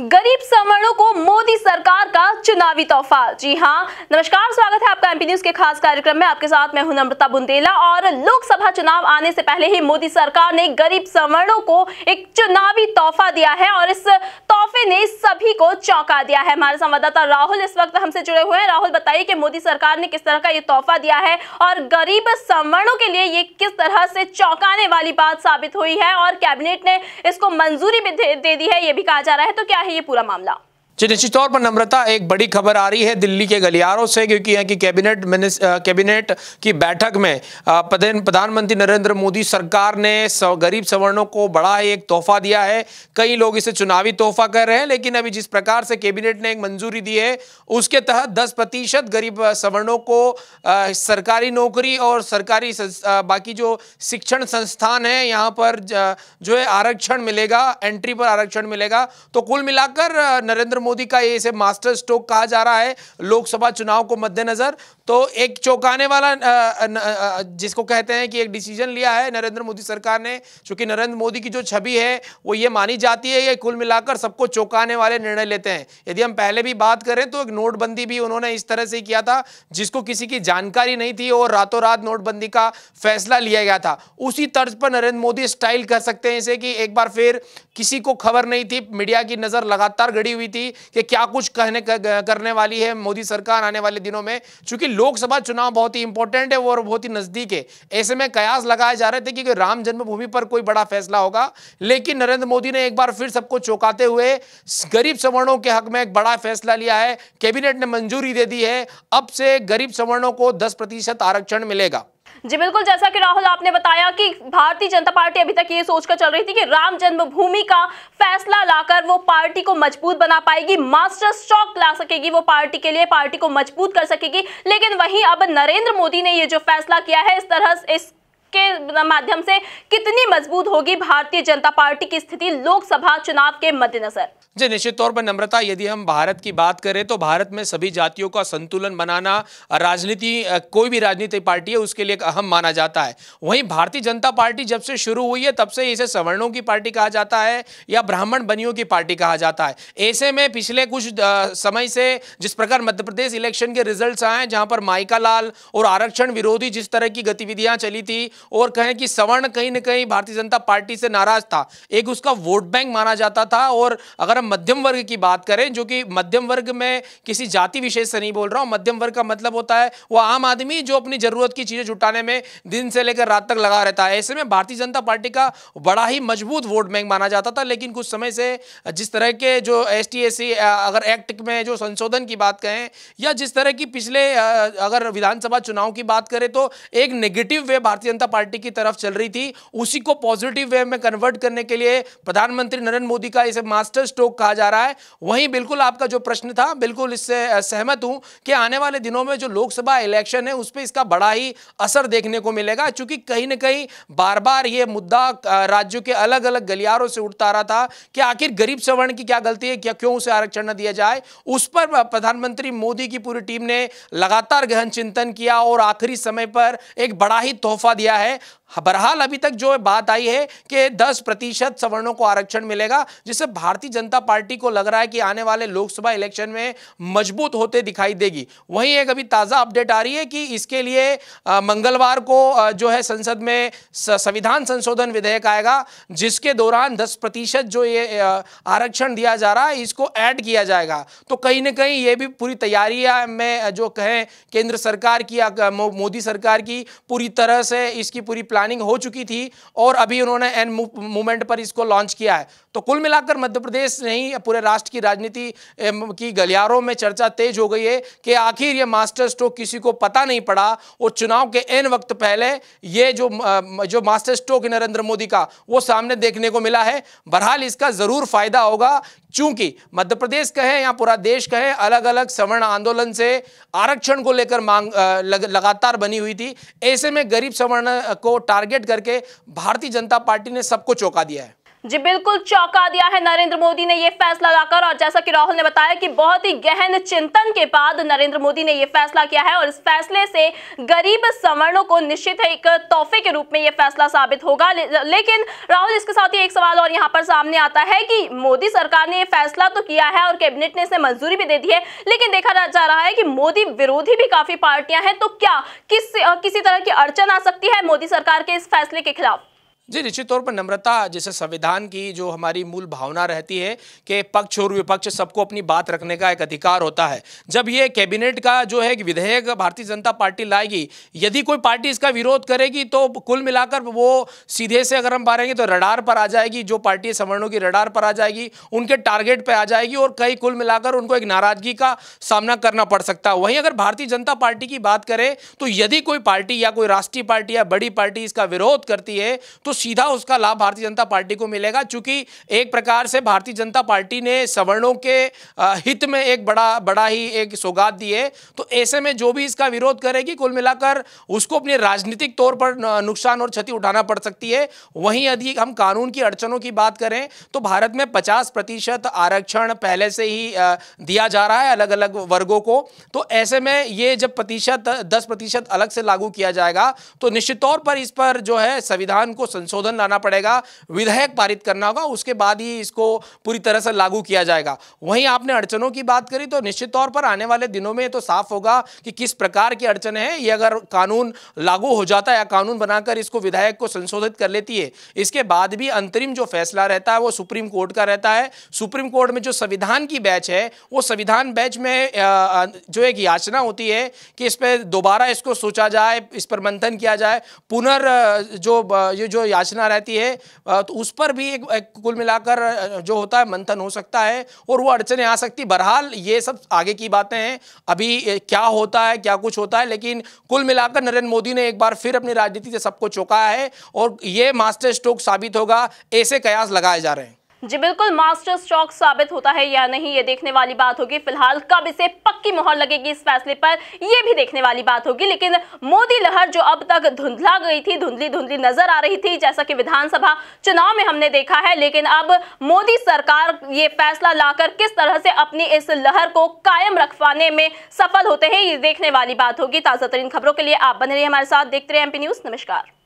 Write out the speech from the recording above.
गरीब सवर्णों को मोदी सरकार का चुनावी तोहफा जी हाँ नमस्कार स्वागत है आपका एमपी न्यूज के खास कार्यक्रम में आपके साथ मैं हूं नम्रता बुंदेला और लोकसभा चुनाव आने से पहले ही मोदी सरकार ने गरीब सवर्णों को एक चुनावी तोहफा दिया है और इस तोहफे ने सभी को चौंका दिया है हमारे संवाददाता राहुल इस वक्त हमसे जुड़े हुए हैं राहुल बताइए कि मोदी सरकार ने किस तरह का ये तोहफा दिया है और गरीब सवर्णों के लिए ये किस तरह से चौंकाने वाली बात साबित हुई है और कैबिनेट ने इसको मंजूरी भी दे दी है ये भी कहा जा रहा है तो क्या है ये पूरा मामला जी निश्चित तौर पर नम्रता एक बड़ी खबर आ रही है दिल्ली के गलियारों से क्योंकि यहाँ की कैबिनेट कैबिनेट की बैठक में प्रधानमंत्री नरेंद्र मोदी सरकार ने सव, गरीब सवर्णों को बड़ा एक तोहफा दिया है कई लोग इसे चुनावी तोहफा कर रहे हैं लेकिन अभी जिस प्रकार से कैबिनेट ने एक मंजूरी दी है उसके तहत दस प्रतिशत गरीब सवर्णों को सरकारी नौकरी और सरकारी बाकी जो शिक्षण संस्थान है यहाँ पर जो है आरक्षण मिलेगा एंट्री पर आरक्षण मिलेगा तो कुल मिलाकर नरेंद्र मोदी का ये इसे मास्टर स्ट्रोक कहा जा रहा है लोकसभा चुनाव को मद्देनजर तो एक चौंकाने वाला जिसको कहते हैं कि एक डिसीजन लिया है नरेंद्र मोदी सरकार ने चूंकि नरेंद्र मोदी की जो छवि है वो ये मानी जाती है ये कुल मिलाकर सबको चौंकाने वाले निर्णय लेते हैं यदि हम पहले भी बात करें तो एक नोटबंदी भी उन्होंने इस तरह से किया था जिसको किसी की जानकारी नहीं थी और रातों रात नोटबंदी का फैसला लिया गया था उसी तर्ज पर नरेंद्र मोदी स्टाइल कर सकते हैं इसे कि एक बार फिर किसी को खबर नहीं थी मीडिया की नज़र लगातार गड़ी हुई थी कि क्या कुछ कहने करने वाली है मोदी सरकार आने वाले दिनों में चूंकि लोकसभा चुनाव बहुत ही इंपॉर्टेंट है और बहुत ही नजदीक है ऐसे में कयास लगाए जा रहे थे कि राम जन्मभूमि पर कोई बड़ा फैसला होगा लेकिन नरेंद्र मोदी ने एक बार फिर सबको चौंकाते हुए गरीब सवर्णों के हक में एक बड़ा फैसला लिया है कैबिनेट ने मंजूरी दे दी है अब से गरीब सवर्णों को दस प्रतिशत आरक्षण मिलेगा जी बिल्कुल जैसा कि राहुल आपने बताया कि भारतीय जनता पार्टी अभी तक ये सोचकर चल रही थी कि राम जन्मभूमि का फैसला लाकर वो पार्टी को मजबूत बना पाएगी मास्टर स्ट्रॉक ला सकेगी वो पार्टी के लिए पार्टी को मजबूत कर सकेगी लेकिन वहीं अब नरेंद्र मोदी ने ये जो फैसला किया है इस तरह इस के माध्यम से कितनी मजबूत होगी भारतीय जनता पार्टी की स्थिति लोकसभा चुनाव के मद्देनजर जी निश्चित तौर पर नम्रता यदि हम भारत की बात करें तो भारत में सभी जातियों का संतुलन बनाना राजनीति कोई भी राजनीतिक पार्टी है उसके लिए एक अहम माना जाता है वहीं भारतीय जनता पार्टी जब से शुरू हुई है तब से इसे सवर्णों की पार्टी कहा जाता है या ब्राह्मण बनियों की पार्टी कहा जाता है ऐसे में पिछले कुछ समय से जिस प्रकार मध्य प्रदेश इलेक्शन के रिजल्ट आए जहाँ पर माइका लाल और आरक्षण विरोधी जिस तरह की गतिविधियां चली थी और कहें कि सवर्ण कहीं ना कहीं भारतीय जनता पार्टी से नाराज था एक उसका वोट बैंक माना जाता था और अगर हम मध्यम वर्ग की बात करें जो कि मध्यम वर्ग में किसी जाति विशेष से नहीं बोल रहा हूँ मध्यम वर्ग का मतलब होता है वह आम आदमी जो अपनी ज़रूरत की चीज़ें जुटाने में दिन से लेकर रात तक लगा रहता है ऐसे में भारतीय जनता पार्टी का बड़ा ही मजबूत वोट बैंक माना जाता था लेकिन कुछ समय से जिस तरह के जो एस अगर एक्ट में जो संशोधन की बात कहें या जिस तरह की पिछले अगर विधानसभा चुनाव की बात करें तो एक नेगेटिव वे भारतीय जनता जनता पार्टी की तरफ चल रही थी उसी को पॉजिटिव वे में कन्वर्ट करने के लिए प्रधानमंत्री नरेंद्र मोदी का इसे मास्टर स्ट्रोक कहा जा रहा है वहीं बिल्कुल आपका जो प्रश्न था बिल्कुल इससे सहमत हूं कि आने वाले दिनों में जो लोकसभा इलेक्शन है उस पर इसका बड़ा ही असर देखने को मिलेगा चूंकि कहीं ना कहीं बार बार ये मुद्दा राज्यों के अलग अलग गलियारों से उठता रहा था कि आखिर गरीब सवर्ण की क्या गलती है क्या क्यों उसे आरक्षण न दिया जाए उस पर प्रधानमंत्री मोदी की पूरी टीम ने लगातार गहन चिंतन किया और आखिरी समय पर एक बड़ा ही तोहफा दिया है बहरहाल अभी तक जो बात आई है कि 10 प्रतिशत सवर्णों को आरक्षण मिलेगा जिससे भारतीय जनता पार्टी को लग रहा है कि आने वाले लोकसभा इलेक्शन में मजबूत होते दिखाई देगी वहीं एक अभी ताज़ा अपडेट आ रही है कि इसके लिए मंगलवार को जो है संसद में संविधान संशोधन विधेयक आएगा जिसके दौरान दस प्रतिशत जो ये आरक्षण दिया जा रहा है इसको ऐड किया जाएगा तो कहीं ना कहीं ये भी पूरी तैयारियां में जो कहें केंद्र सरकार की या मोदी सरकार की पूरी तरह से इस इसकी पूरी प्लानिंग हो चुकी थी और अभी उन्होंने एन मूवमेंट पर इसको लॉन्च किया है तो कुल मिलाकर मध्य प्रदेश नहीं पूरे राष्ट्र की राजनीति की गलियारों में चर्चा तेज हो गई है कि आखिर ये मास्टर स्ट्रोक किसी को पता नहीं पड़ा और चुनाव के एन वक्त पहले ये जो जो मास्टर स्ट्रोक नरेंद्र मोदी का वो सामने देखने को मिला है बहरहाल इसका ज़रूर फायदा होगा चूंकि मध्य प्रदेश कहे या पूरा देश कहे अलग अलग सवर्ण आंदोलन से आरक्षण को लेकर मांग लग, लगातार बनी हुई थी ऐसे में गरीब सवर्ण को टारगेट करके भारतीय जनता पार्टी ने सबको चौंका दिया है जी बिल्कुल चौंका दिया है नरेंद्र मोदी ने यह फैसला लाकर और जैसा कि राहुल ने बताया कि बहुत ही गहन चिंतन के बाद नरेंद्र मोदी ने यह फैसला किया है और इस फैसले से गरीब सवर्णों को निश्चित है एक तोहफे के रूप में यह फैसला साबित होगा ले, लेकिन राहुल इसके साथ ही एक सवाल और यहाँ पर सामने आता है कि मोदी सरकार ने यह फैसला तो किया है और कैबिनेट ने इसे मंजूरी भी दे दी है लेकिन देखा जा रहा है कि मोदी विरोधी भी काफी पार्टियां हैं तो क्या किस किसी तरह की अड़चन आ सकती है मोदी सरकार के इस फैसले के खिलाफ जी निश्चित तौर पर नम्रता जैसे संविधान की जो हमारी मूल भावना रहती है कि पक्ष और विपक्ष सबको अपनी बात रखने का एक अधिकार होता है जब ये कैबिनेट का जो है विधेयक भारतीय जनता पार्टी लाएगी यदि कोई पार्टी इसका विरोध करेगी तो कुल मिलाकर वो सीधे से अगर हम पारेंगे तो रडार पर आ जाएगी जो पार्टी सवर्णों की रडार पर आ जाएगी उनके टारगेट पर आ जाएगी और कई कुल मिलाकर उनको एक नाराजगी का सामना करना पड़ सकता है वहीं अगर भारतीय जनता पार्टी की बात करें तो यदि कोई पार्टी या कोई राष्ट्रीय पार्टी या बड़ी पार्टी इसका विरोध करती है तो सीधा उसका लाभ भारतीय जनता पार्टी को मिलेगा चूंकि एक प्रकार से भारतीय जनता पार्टी ने सवर्णों के हित में एक बड़ा बड़ा ही एक सौगात दी है तो ऐसे में जो भी इसका विरोध करेगी कुल मिलाकर उसको अपने राजनीतिक तौर पर नुकसान और क्षति उठाना पड़ सकती है वहीं यदि हम कानून की अड़चनों की बात करें तो भारत में पचास प्रतिशत आरक्षण पहले से ही दिया जा रहा है अलग अलग वर्गों को तो ऐसे में ये जब प्रतिशत दस प्रतिशत अलग से लागू किया जाएगा तो निश्चित तौर पर इस पर जो है संविधान को संशोधन संशोधन लाना पड़ेगा विधेयक पारित करना होगा उसके बाद ही इसको पूरी तरह से लागू किया जाएगा वहीं आपने अड़चनों की बात करी तो निश्चित तौर पर आने वाले दिनों में तो साफ होगा कि किस प्रकार की अड़चने है ये अगर कानून लागू हो जाता है या कानून बनाकर इसको विधायक को संशोधित कर लेती है इसके बाद भी अंतरिम जो फैसला रहता है वो सुप्रीम कोर्ट का रहता है सुप्रीम कोर्ट में जो संविधान की बैच है वो संविधान बैच में जो एक याचना होती है कि इस पर दोबारा इसको सोचा जाए इस पर मंथन किया जाए पुनर् जो ये जो याचना रहती है तो उस पर भी एक, एक कुल मिलाकर जो होता है मंथन हो सकता है और वो अड़चने आ सकती बहरहाल ये सब आगे की बातें हैं अभी क्या होता है क्या कुछ होता है लेकिन कुल मिलाकर नरेंद्र मोदी ने एक बार फिर अपनी राजनीति से सबको चौंकाया है और ये मास्टर स्ट्रोक साबित होगा ऐसे कयास लगाए जा रहे हैं जी बिल्कुल मास्टर स्ट्रॉक साबित होता है या नहीं ये देखने वाली बात होगी फिलहाल कब इसे पक्की मोहर लगेगी इस फैसले पर यह भी देखने वाली बात होगी लेकिन मोदी लहर जो अब तक धुंधला गई थी धुंधली धुंधली नजर आ रही थी जैसा कि विधानसभा चुनाव में हमने देखा है लेकिन अब मोदी सरकार ये फैसला लाकर किस तरह से अपनी इस लहर को कायम रखवाने में सफल होते हैं ये देखने वाली बात होगी ताजा तरीन खबरों के लिए आप बने रहिए हमारे साथ देखते रहे एमपी न्यूज नमस्कार